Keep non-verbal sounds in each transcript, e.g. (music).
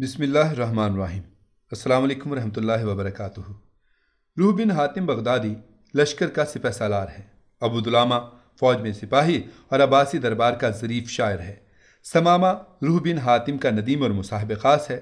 बिसमीम् अल्लाम वरहमल वबरक रूह बिन हातिम बगदादी लश्कर का सिपह सालार है अबूदलामा फ़ौज में सिपाही और अब्बासी दरबार का ज़रीफ़ शायर है समामा रूह बिन हातिम का नदीम और मुसाहब ख़ास है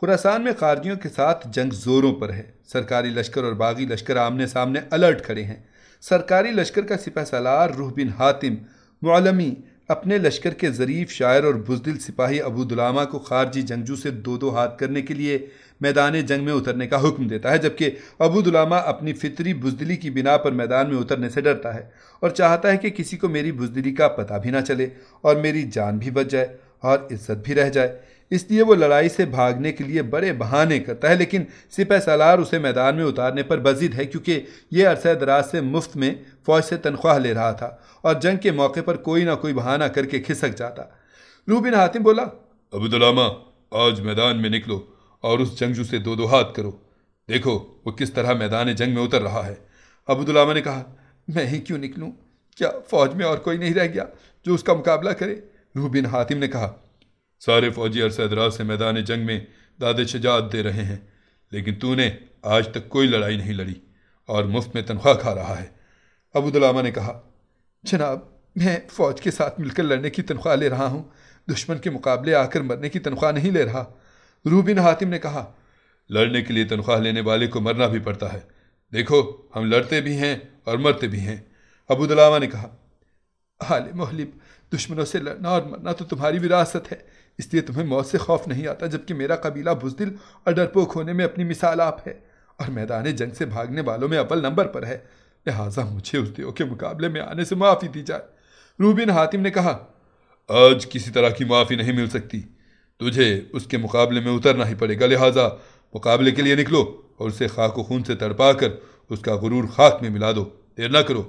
खुरासान में खारजियों के साथ जंग ज़ोरों पर है सरकारी लश्कर और बागी लश्कर आमने सामने अलर्ट खड़े हैं सरकारी लश्कर का सिपह सालार रूह बिन हातिम मौलमी अपने लश्कर के ज़रीफ शायर और बुजदिल सिपाही अबू दुलामा को खारजी जंगजू से दो दो हाथ करने के लिए मैदान जंग में उतरने का हुक्म देता है जबकि अबू दुलामा अपनी फितरी बुजदिली की बिना पर मैदान में उतरने से डरता है और चाहता है कि किसी को मेरी बुजदिली का पता भी ना चले और मेरी जान भी बच जाए और इज्जत भी रह जाए इसलिए वो लड़ाई से भागने के लिए बड़े बहाने करता है लेकिन सिपह सालार उसे मैदान में उतारने पर बजिद है क्योंकि ये अरसा दराज से मुफ्त में फ़ौज से तनख्वाह ले रहा था और जंग के मौके पर कोई ना कोई बहाना करके खिसक जाता रूबिन हातिम बोला अबुदलामा आज मैदान में निकलो और उस जंगजू से दो दो हाथ करो देखो वो किस तरह मैदान जंग में उतर रहा है अबुदुलामा ने कहा मैं ही क्यों निकलूँ क्या फौज में और कोई नहीं रह गया जो उसका मुकाबला करे रूबिन हातिम ने कहा सारे फौजी अरसदराज से मैदान जंग में दादे शजात दे रहे हैं लेकिन तूने आज तक कोई लड़ाई नहीं लड़ी और मुफ्त में तनख्वाह खा रहा है अबूदुलामा ने कहा जनाब मैं फ़ौज के साथ मिलकर लड़ने की तनख्वाह ले रहा हूँ दुश्मन के मुकाबले आकर मरने की तनख्वाह नहीं ले रहा रूबिन हातिम ने कहा लड़ने के लिए तनख्वाह लेने वाले को मरना भी पड़ता है देखो हम लड़ते भी हैं और मरते भी हैं अबूदलामा ने कहा हाल मोहलिब दुश्मनों से लड़ना और मरना तो तुम्हारी विरासत है इसलिए तुम्हें मौत से खौफ नहीं आता जबकि मेरा कबीला बुजदिल और डरपोक होने में अपनी मिसाल आप है और मैदान जंग से भागने वालों में अव्वल नंबर पर है लिहाजा मुझे उस देव के मुकाबले में आने से माफ़ी दी जाए रूबिन हातिम ने कहा आज किसी तरह की माफ़ी नहीं मिल सकती तुझे उसके मुकाबले में उतरना ही पड़ेगा लिहाजा मुकाबले के लिए निकलो और उसे खाक व खून से तड़पा कर उसका गुरूर खाक में मिला दो देर ना करो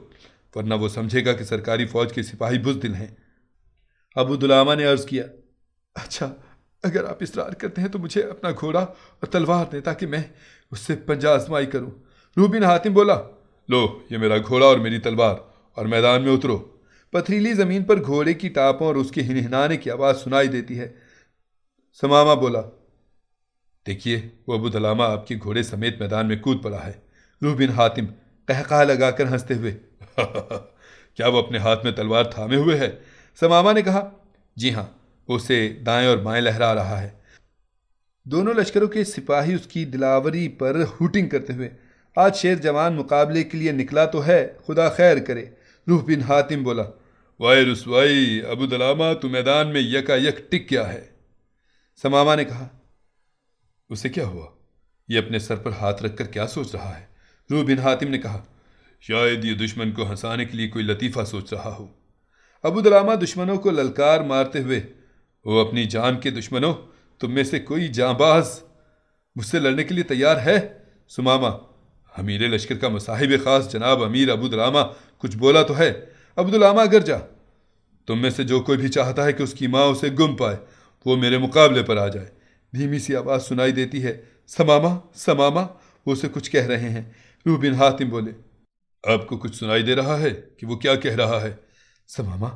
वरना वो समझेगा कि सरकारी फ़ौज के सिपाही बुजदिल हैं अबू दुलामा ने अर्ज़ किया अच्छा अगर आप इसरार करते हैं तो मुझे अपना घोड़ा और तलवार दें ताकि मैं उससे पंजा आजमाई करूं रूबिन हातिम बोला लो ये मेरा घोड़ा और मेरी तलवार और मैदान में उतरो पथरीली ज़मीन पर घोड़े की टापों और उसके हिनहिनाने की आवाज़ सुनाई देती है समामा बोला देखिए वो अबू दलामा आपके घोड़े समेत मैदान में कूद पड़ा है रूबिन हातिम कहका लगाकर हंसते हुए क्या वो अपने हाथ में तलवार थामे हुए है समामा ने कहा जी हाँ उसे दाएं और बाएं लहरा रहा है दोनों लश्करों के सिपाही उसकी दिलावरी पर हुटिंग करते हुए आज शेर जवान मुकाबले के लिए निकला तो है खुदा खैर करे रूह बिन हातिम बोला वाई रसवाई अबू दलामा तू मैदान में यका यक टिक क्या है समामा ने कहा उसे क्या हुआ ये अपने सर पर हाथ रखकर क्या सोच रहा है रूह बिन हातिम ने कहा शायद ये दुश्मन को हंसाने के लिए कोई लतीफ़ा सोच रहा हो अबू दलामा दुश्मनों को ललकार मारते हुए वो अपनी जान के दुश्मनों तुम में से कोई जाबाज मुझसे लड़ने के लिए तैयार है सुमामा अमीर लश्कर का मुसाहिब ख़ास जनाब अमीर अबूदलामा कुछ बोला तो है अबूदलामा अगर जा तुम में से जो कोई भी चाहता है कि उसकी माँ उसे गुम पाए वो मेरे मुकाबले पर आ जाए धीमी सी आवाज़ सुनाई देती है समामा समामा वो उसे कुछ कह रहे हैं रूह बिन हातिम बोले आपको कुछ सुनाई दे रहा है कि वो क्या कह रहा है समामा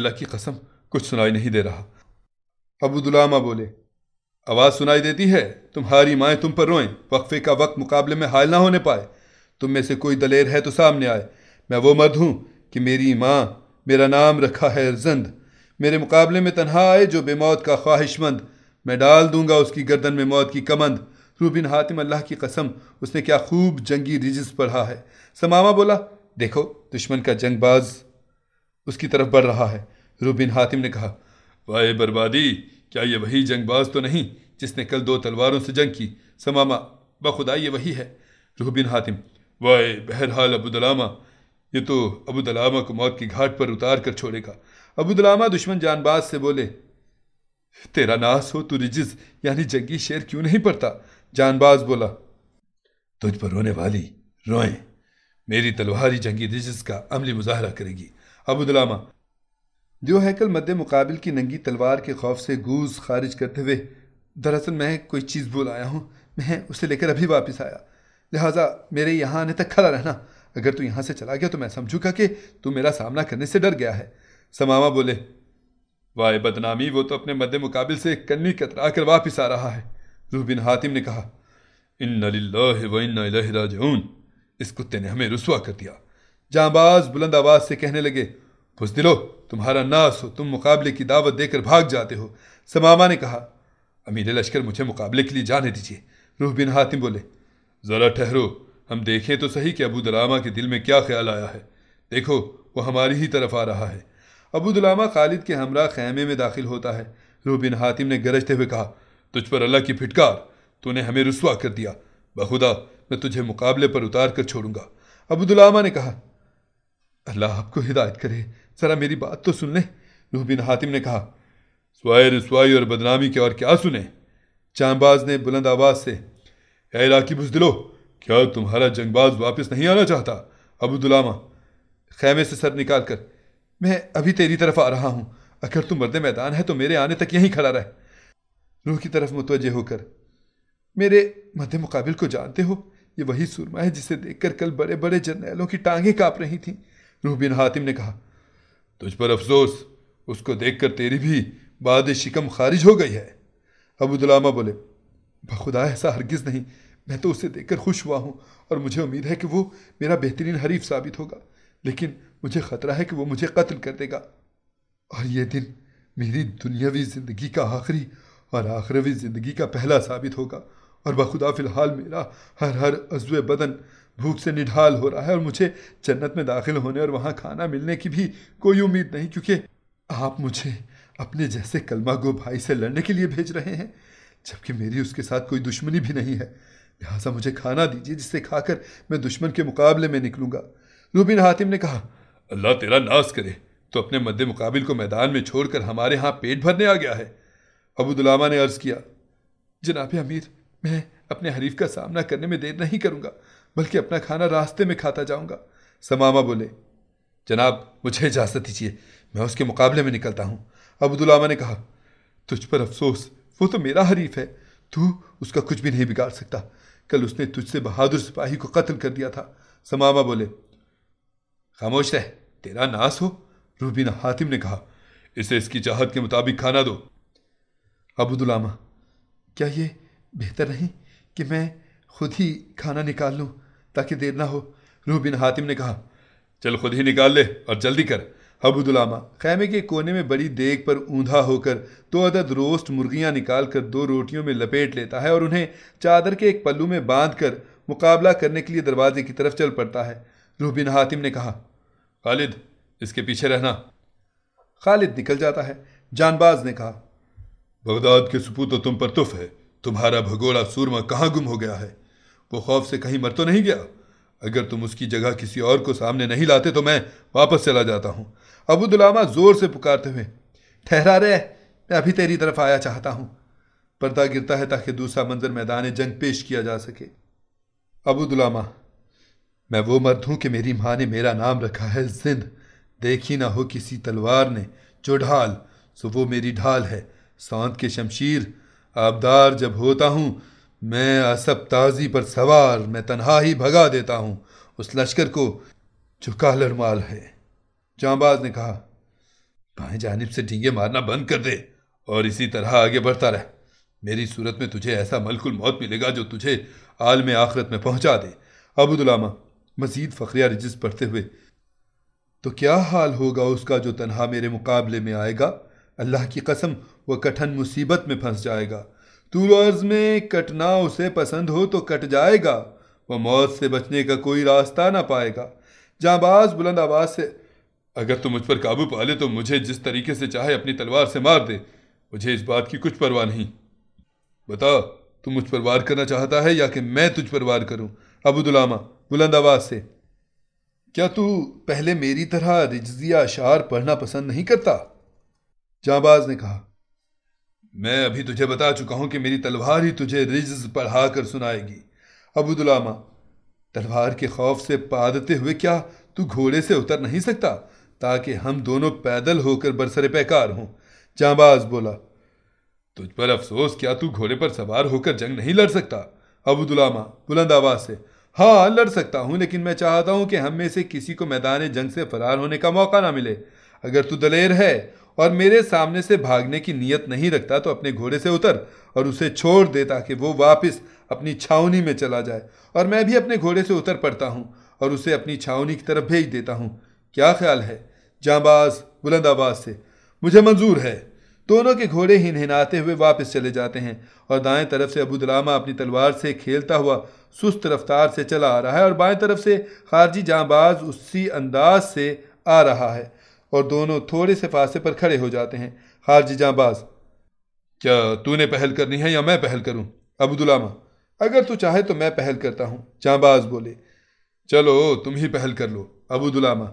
अल्लाह की कसम कुछ सुनाई नहीं दे रहा दुलामा बोले आवाज़ सुनाई देती है तुम्हारी माएँ तुम पर रोएं वक्फे का वक्त मुकाबले में हायल ना होने पाए तुम में से कोई दलेर है तो सामने आए मैं वो मर्द हूँ कि मेरी माँ मेरा नाम रखा है जंद मेरे मुकाबले में तनहा आए जो बेमौत का ख्वाहिशमंद मैं डाल दूंगा उसकी गर्दन में मौत की कमंद रूबिन हातिम अल्लाह की कसम उसने क्या खूब जंगी रिजिस पढ़ा है समामा बोला देखो दुश्मन का जंगबाज उसकी तरफ बढ़ रहा है रूबिन हातिम ने कहा वाह बर्बादी क्या ये वही जंगबाज तो नहीं जिसने कल दो तलवारों से जंग की समामा बखुदा ये वही है रूबिन हातिम वाह बहरहाल अबूदलामा ये तो अबूदलामा को मौत की घाट पर उतार कर छोड़ेगा अबूदलामा दुश्मन जानबाज से बोले तेरा नास हो तू रिजिज यानी जंगी शेर क्यों नहीं पड़ता जानबाज बोला तुझ पर रोने वाली रोए मेरी ही जंगी रिजिज का अमली मुजाहरा करेगी अबूदलामा जो हैकल मद्द मुकाबल की नंगी तलवार के खौफ से गूज खारिज करते हुए दरअसल मैं कोई चीज़ बोल आया हूँ मैं उसे लेकर अभी वापस आया लिहाजा मेरे यहाँ आने तक खड़ा रहना अगर तू यहाँ से चला गया तो मैं समझूंगा कि तू मेरा सामना करने से डर गया है समामा बोले वाह बदनामी वो तो अपने मद्द मुकाबल से कन्नी कतरा कर वापस आ रहा है रूबिन हातिम ने कहा इन इस कुत्ते ने हमें रसुआ कर दिया बाज़ बुलंद आवाज़ से कहने लगे खुश दिलो तुम्हारा नास हो तुम मुकाबले की दावत देकर भाग जाते हो समामा ने कहा अमीर लश्कर मुझे मुकाबले के लिए जाने दीजिए रूह बिन हातिम बोले ज़रा ठहरो हम देखें तो सही कि अबू दलामा के दिल में क्या ख्याल आया है देखो वो हमारी ही तरफ आ रहा है अबू दलामा खालिद के हमरा खैमे में दाखिल होता है रूह बिन हातिम ने गरजते हुए कहा तुझ पर अल्लाह की फिटकार तूने हमें रसुआ कर दिया बखुदा मैं तुझे मुकाबले पर उतार कर छोड़ूंगा अबूदुलामा ने कहा अल्लाह आपको हिदायत करे जरा मेरी बात तो सुन ले रूह बिन हातिम ने कहा स्वाय रसवाई और बदनामी के और क्या सुने चांबाज ने बुलंद आवाज से अराकी राकिब दिलो क्या तुम्हारा जंगबाज वापस नहीं आना चाहता अबूदुलामा खैमे से सर निकाल कर मैं अभी तेरी तरफ आ रहा हूं अगर तू मर्द मैदान है तो मेरे आने तक यहीं खड़ा रहे रूह की तरफ मुतवजह होकर मेरे मद मुकाबिल को जानते हो ये वही सुरमा है जिसे देखकर कल बड़े बड़े जर्नैलों की टांगें काँप रही थीं रूह बिन हातिम ने कहा तुझ तो पर अफसोस उसको देखकर तेरी भी बाद शिकम खारिज हो गई है अबूदलामा बोले बखुदा ऐसा हरगिज़ नहीं मैं तो उसे देखकर खुश हुआ हूँ और मुझे उम्मीद है कि वो मेरा बेहतरीन हरीफ साबित होगा लेकिन मुझे ख़तरा है कि वो मुझे कत्ल कर देगा और ये दिन मेरी दुनियावी ज़िंदगी का आखिरी और आखिरवी ज़िंदगी का पहला साबित होगा और बखुदा फ़िलहाल मेरा हर हर अजव बदन भूख से निढाल हो रहा है और मुझे जन्नत में दाखिल होने और वहाँ खाना मिलने की भी कोई उम्मीद नहीं क्योंकि आप मुझे अपने जैसे कलमा गो भाई से लड़ने के लिए भेज रहे हैं जबकि मेरी उसके साथ कोई दुश्मनी भी नहीं है लिहाजा मुझे खाना दीजिए जिसे खाकर मैं दुश्मन के मुकाबले में निकलूंगा रूबिन हातिम ने कहा अल्लाह तेरा नाश करे तो अपने मद्दे मुकाबिल को मैदान में छोड़कर हमारे यहाँ पेट भरने आ गया है अबूदुलामा ने अर्ज़ किया जनाब अमीर मैं अपने हरीफ का सामना करने में देर नहीं करूँगा बल्कि अपना खाना रास्ते में खाता जाऊंगा समामा बोले जनाब मुझे इजाज़त दीजिए मैं उसके मुकाबले में निकलता हूँ अब्दुलामा ने कहा तुझ पर अफसोस वो तो मेरा हरीफ है तू उसका कुछ भी नहीं बिगाड़ सकता कल उसने तुझसे बहादुर सिपाही को कत्ल कर दिया था समामा बोले खामोश रह तेरा नास हो रूबीना हातिम ने कहा इसे इसकी चाहत के मुताबिक खाना दो अबूदुलामा क्या ये बेहतर नहीं कि मैं खुद ही खाना निकाल लूँ ताकि देर ना हो रूह बिन हातिम ने कहा चल खुद ही निकाल ले और जल्दी कर हबुदुलामा खैमे के कोने में बड़ी देग पर ऊंधा होकर दो अदद रोस्ट मुर्गियां निकाल कर दो रोटियों में लपेट लेता है और उन्हें चादर के एक पल्लू में बांध कर मुकाबला करने के लिए दरवाजे की तरफ चल पड़ता है रूबिन हातिम ने कहा खालिद इसके पीछे रहना खालिद निकल जाता है जानबाज ने कहा बगदाद के सपूत तो तुम पर तुफ है तुम्हारा भगोड़ा सूरमा कहाँ गुम हो गया है वो खौफ से कहीं मर तो नहीं गया अगर तुम उसकी जगह किसी और को सामने नहीं लाते तो मैं वापस चला जाता हूँ अबू ज़ोर से पुकारते हुए ठहरा रहे मैं अभी तेरी तरफ आया चाहता हूँ पर्दा गिरता है ताकि दूसरा मंजर मैदान जंग पेश किया जा सके अबू मैं वो मर्द हूँ कि मेरी माँ ने मेरा नाम रखा है जिंद देखी ना हो किसी तलवार ने जो ढाल सो वो मेरी ढाल है सौंत के शमशीर आबदार जब होता हूँ मैं असब ताजी पर सवार मैं तनहा ही भगा देता हूँ उस लश्कर को जो माल है जांबाज ने कहा बाएं जानब से ढींगे मारना बंद कर दे और इसी तरह आगे बढ़ता रह मेरी सूरत में तुझे ऐसा मलकुल मौत मिलेगा जो तुझे आलम आखरत में पहुंचा दे अबुदुलामा मजीद फकरिया रजिस पढ़ते हुए तो क्या हाल होगा उसका जो तनहा मेरे मुकाबले में आएगा अल्लाह की कसम वह कठिन मुसीबत में फंस जाएगा तू अर्ज में कटना उसे पसंद हो तो कट जाएगा वह मौत से बचने का कोई रास्ता ना पाएगा जाबाज बुलंद आवाज से अगर तुम मुझ पर काबू पा ले तो मुझे जिस तरीके से चाहे अपनी तलवार से मार दे मुझे इस बात की कुछ परवाह नहीं बता तुम मुझ पर वार करना चाहता है या कि मैं तुझ पर वार करूं अबुदुलामा बुलंद आवाज से क्या तू पहले मेरी तरह रिजिया अशार पढ़ना पसंद नहीं करता जाबाज ने कहा मैं अभी तुझे बता चुका हूं कि मेरी तलवार ही तुझे रिज पढ़ा कर सुनाएगी अबुदुलामा तलवार के खौफ से पादते हुए क्या तू घोड़े से उतर नहीं सकता ताकि हम दोनों पैदल होकर बरसरे पैकार हों जाबाज बोला तुझ पर अफसोस क्या तू घोड़े पर सवार होकर जंग नहीं लड़ सकता अबुदुलामा बुलंद आवाज से हाँ लड़ सकता हूँ लेकिन मैं चाहता हूँ कि हम में से किसी को मैदान जंग से फरार होने का मौका ना मिले अगर तू दलेर है और मेरे सामने से भागने की नीयत नहीं रखता तो अपने घोड़े से उतर और उसे छोड़ दे ताकि वो वापस अपनी छावनी में चला जाए और मैं भी अपने घोड़े से उतर पड़ता हूँ और उसे अपनी छावनी की तरफ भेज देता हूँ क्या ख्याल है जाबाज बुलंद आवाज से मुझे मंजूर है दोनों के घोड़े हिनहिनाते हुए वापस चले जाते हैं और दाएं तरफ से दलामा अपनी तलवार से खेलता हुआ सुस्त रफ्तार से चला आ रहा है और बाएं तरफ से खारजी जांबाज उसी अंदाज से आ रहा है और दोनों थोड़े से फासले पर खड़े हो जाते हैं खारजी जाबाज क्या तूने पहल करनी है या मैं पहल करूं अब्दुलामा अगर तू चाहे तो मैं पहल करता हूं जाबाज बोले चलो तुम ही पहल कर लो अबूदुलामा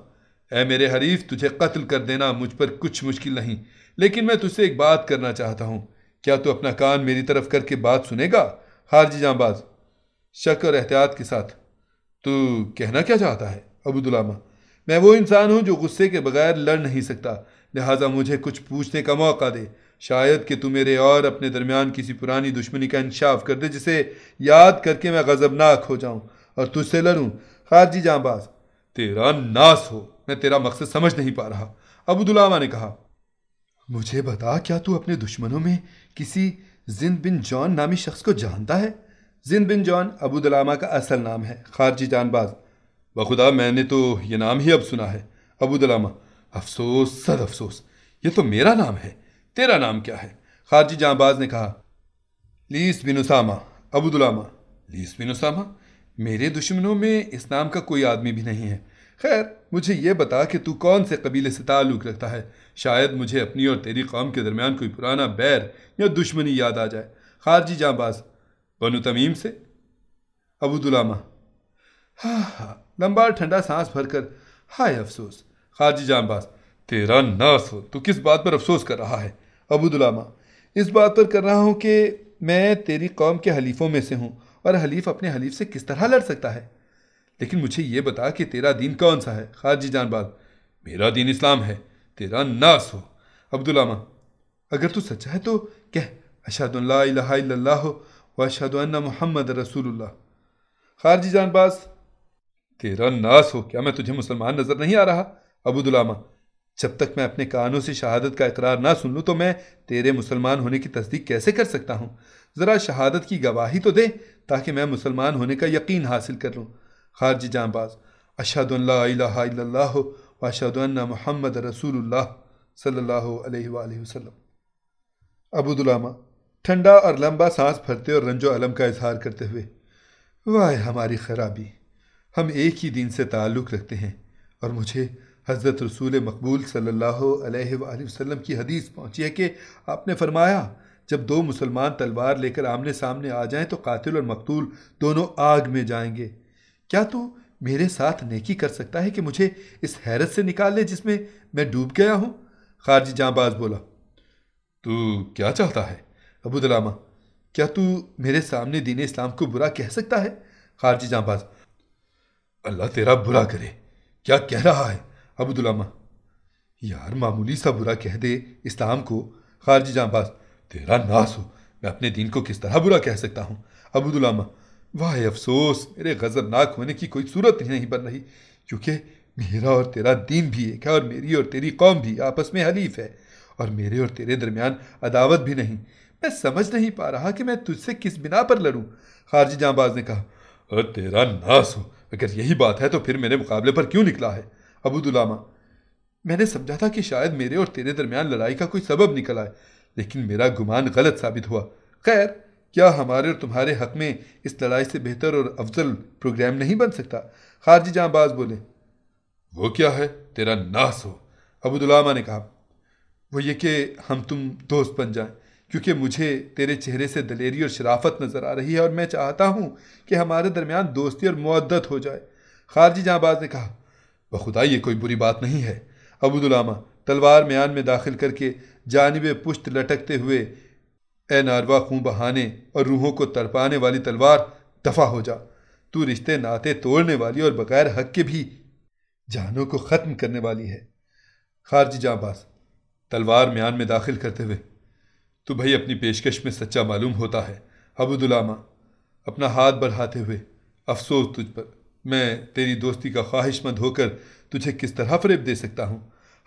ऐ मेरे हरीफ तुझे कत्ल कर देना मुझ पर कुछ मुश्किल नहीं लेकिन मैं तुझसे एक बात करना चाहता हूँ क्या तू अपना कान मेरी तरफ करके बात सुनेगा हारजी जाबाज शक और एहतियात के साथ तू कहना क्या चाहता है अबूदुलामा मैं वो इंसान हूँ जो गुस्से के बगैर लड़ नहीं सकता लिहाजा मुझे कुछ पूछने का मौका दे शायद कि तू मेरे और अपने दरमियान किसी पुरानी दुश्मनी का इंशाफ कर दे जिसे याद करके मैं गजबनाक हो जाऊँ और तुझसे लड़ूँ खारजी जाँबाज तेरा नास हो मैं तेरा मकसद समझ नहीं पा रहा अबूदुल्लामा ने कहा मुझे बता क्या तू अपने दुश्मनों में किसी जिन बिन जॉन नामी शख्स को जानता है जिन बिन जॉन अबूदुल्लामा का असल नाम है खारजी जानबाज़ बखुदा मैंने तो ये नाम ही अब सुना है अबूदलामा अफसोस सद अफसोस ये तो मेरा नाम है तेरा नाम क्या है खारजी जहाँबाज ने कहा लीस बिन उसामा अबूदलामा लीस बिन उसामा मेरे दुश्मनों में इस नाम का कोई आदमी भी नहीं है खैर मुझे ये बता कि तू कौन से कबीले से ताल्लुक़ रखता है शायद मुझे अपनी और तेरी कौम के दरमियान कोई पुराना बैर या दुश्मनी याद आ जाए खारजी जहाँबाज बनु तमीम से अबूदुलामा (sighs) लंबा ठंडा सांस भरकर हाय अफसोस खाजी जानबाज तेरा नास हो तू किस बात पर अफसोस कर रहा है अबूदुलामा इस बात पर कर रहा हूँ कि मैं तेरी कौम के हलीफों में से हूँ और हलीफ अपने हलीफ से किस तरह लड़ सकता है लेकिन मुझे ये बता कि तेरा दीन कौन सा है खाजी जानबाज मेरा दीन इस्लाम है तेरा नास हो अब्दुल्लामा अगर तू सच्चा है तो कह अशद हो व अशद मोहम्मद रसूल खारजी जानबाज़ तेरा नास हो क्या मैं तुझे मुसलमान नजर नहीं आ रहा अबूदुलामा जब तक मैं अपने कानों से शहादत का इकरार ना सुन लूँ तो मैं तेरे मुसलमान होने की तस्दीक कैसे कर सकता हूँ ज़रा शहादत की गवाही तो दे ताकि मैं मुसलमान होने का यकीन हासिल कर लूँ खारजी जाँबाज अशद अशद महमद रसूल सल्ला वसम अबूदुलामा ठंडा और लंबा सांस भरते और रंजो अलम का इजहार करते हुए वाह हमारी खराबी हम एक ही दिन से ताल्लुक़ रखते हैं और मुझे हज़रत रसूल मकबूल सल्ला वसम की हदीस पहुँची है कि आपने फरमाया जब दो मुसलमान तलवार लेकर आमने सामने आ जाएं तो कातिल और मकतूल दोनों आग में जाएंगे क्या तू तो मेरे साथ नेकी कर सकता है कि मुझे इस हैरत से निकाल ले जिसमें मैं डूब गया हूँ खारजी जाँबाज बोला तू क्या चाहता है अबू दलामा क्या तू मेरे सामने दीन इस्लाम को बुरा कह सकता है खारजी जाँबाज़ अल्लाह तेरा बुरा करे क्या कह रहा है अबुदुलमा यार मामूली सा बुरा कह दे इस्लाम को खारजी जाबाज तेरा नास हो मैं अपने दीन को किस तरह बुरा कह सकता हूँ अबूदुल्लामा वाह अफसोस मेरे गज़बनाक होने की कोई सूरत ही नहीं बन रही क्योंकि मेरा और तेरा दीन भी एक है और मेरी और तेरी कौम भी आपस में हलीफ है और मेरे और तेरे दरमियान अदावत भी नहीं मैं समझ नहीं पा रहा कि मैं तुझसे किस बिना पर लड़ूँ खारजी जहाँबाज ने कहा और तेरा नास हो अगर यही बात है तो फिर मेरे मुकाबले पर क्यों निकला है अबूदुल्लामा मैंने समझा था कि शायद मेरे और तेरे दरमियान लड़ाई का कोई सबब निकल आए लेकिन मेरा गुमान गलत साबित हुआ खैर क्या हमारे और तुम्हारे हक में इस लड़ाई से बेहतर और अफजल प्रोग्राम नहीं बन सकता खारजी जांबाज बोले वो क्या है तेरा नास हो अबूदुल्लामा ने कहा वो ये कि हम तुम दोस्त बन जाएं क्योंकि मुझे तेरे चेहरे से दलेरी और शराफत नज़र आ रही है और मैं चाहता हूँ कि हमारे दरमियान दोस्ती और मुद्दत हो जाए खारजी जहाँबाज ने कहा बखुदा ये कोई बुरी बात नहीं है अबूदुलामा तलवार म्यान में दाखिल करके जानब पुश्त लटकते हुए ए नारवा खूं बहाने और रूहों को तड़पाने वाली तलवार दफा हो जा तू रिश्ते नाते तोड़ने वाली और बग़ैर हक के भी जानों को ख़त्म करने वाली है खारजी जहाँबाज तलवार म्यान में दाखिल करते हुए तो भाई अपनी पेशकश में सच्चा मालूम होता है अबुदुलामा अपना हाथ बढ़ाते हुए अफसोस तुझ पर मैं तेरी दोस्ती का ख्वाहिशमंद होकर तुझे किस तरह फरेब दे सकता हूँ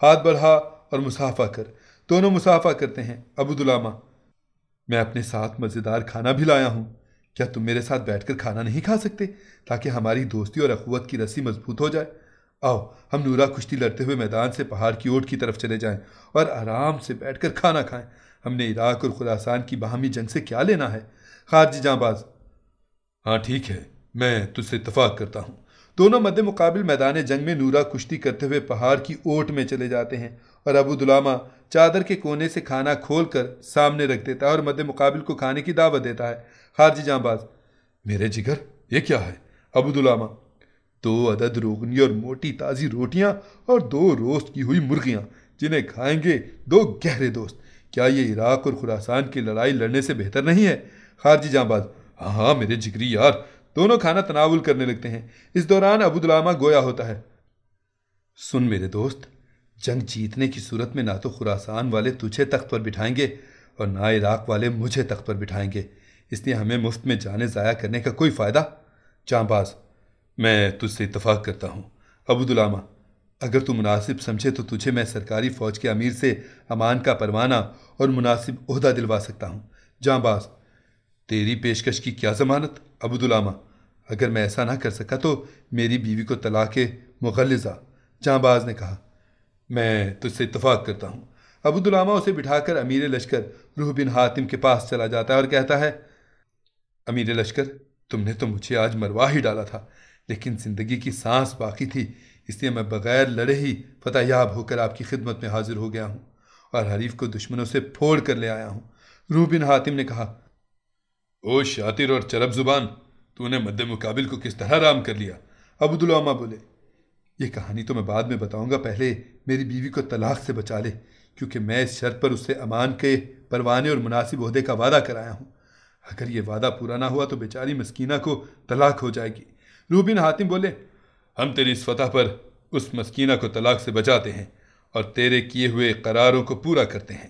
हाथ बढ़ा और मुसाफा कर दोनों मुसाफा करते हैं अबुदुलामा मैं अपने साथ मज़ेदार खाना भी लाया हूँ क्या तुम मेरे साथ बैठकर खाना नहीं खा सकते ताकि हमारी दोस्ती और अखवत की रस्सी मजबूत हो जाए आओ हम नूरा कुश्ती लड़ते हुए मैदान से पहाड़ की ओट की तरफ चले जाएं और आराम से बैठकर खाना खाएं हमने इराक और खुरासान की बाहमी जंग से क्या लेना है खारजी जाबाज हाँ ठीक है मैं तुझसे इतफाक़ करता हूँ दोनों मद्द मुकाबल मैदान जंग में नूरा कुश्ती करते हुए पहाड़ की ओट में चले जाते हैं और अबू दुलामा चादर के कोने से खाना खोल कर सामने रख देता है और मद्द मुकाबल को खाने की दावत देता है खारजी जाबाज मेरे जिगर ये क्या है अबू दुलामा दो अदद रोगनी और मोटी ताज़ी रोटियाँ और दो रोस्ट की हुई मुर्गियाँ जिन्हें खाएंगे दो गहरे दोस्त क्या ये इराक और खुरासान की लड़ाई लड़ने से बेहतर नहीं है खारजी जाबाज हाँ हाँ मेरे जिगरी यार दोनों खाना तनावुल करने लगते हैं इस दौरान अबूदलामा गोया होता है सुन मेरे दोस्त जंग जीतने की सूरत में ना तो खुरासान वाले तुझे तख्त पर बिठाएंगे और ना इराक वाले मुझे तख्त पर बिठाएंगे इसलिए हमें मुफ्त में जाने ज़ाया करने का कोई फ़ायदा जाँबाज मैं तुझसे इतफ़ाक़ करता हूँ अबूदुलामा अगर तू मुनासिब समझे तो तुझे मैं सरकारी फ़ौज के अमीर से अमान का परवाना और मुनासिब अहदा दिलवा सकता हूँ जाँबाज तेरी पेशकश की क्या ज़मानत अबूदुलामा अगर मैं ऐसा ना कर सका तो मेरी बीवी को तलाक मुगलजा जाँबाज ने कहा मैं तुझसे इतफ़ाक़ करता हूँ अबूदुलामा उसे बिठाकर अमीर लश्कर रूह बिन हातिम के पास चला जाता है और कहता है अमीर लश्कर तुमने तो मुझे आज मरवा ही डाला था लेकिन ज़िंदगी की सांस बाकी थी इसलिए मैं बगैर लड़े ही फतेहयाब होकर आपकी खिदमत में हाजिर हो गया हूँ और हरीफ को दुश्मनों से फोड़ कर ले आया हूँ रूह बिन हातिम ने कहा ओ शातिर और चरब जुबान तूने मद्दे मुकाबिल को किस तरह आराम कर लिया अबुदुलमा बोले ये कहानी तो मैं बाद में बताऊंगा पहले मेरी बीवी को तलाक से बचा ले क्योंकि मैं इस शर्त पर उससे अमान के परवाने और मुनासिब अहदे का वादा कराया हूँ अगर ये वादा पूरा ना हुआ तो बेचारी मस्कीना को तलाक हो जाएगी रूबिन हातिम बोले हम तेरी फतह पर उस मस्कीना को तलाक से बचाते हैं और तेरे किए हुए करारों को पूरा करते हैं